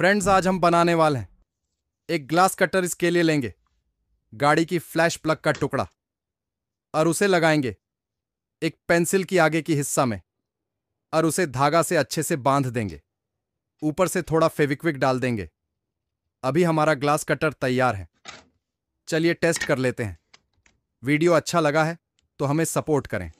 friends आज हम बनाने वाले हैं एक ग्लास कटर इसके लिए लेंगे गाड़ी की फ्लैश प्लग का टुकड़ा और उसे लगाएंगे एक पेंसिल की आगे की हिस्सा में और उसे धागा से अच्छे से बांध देंगे ऊपर से थोड़ा फेविक्विक डाल देंगे अभी हमारा ग्लास कटर तैयार है चलिए टेस्ट कर लेते हैं वीडियो अच्छा लगा है तो हमें सपोर्ट करें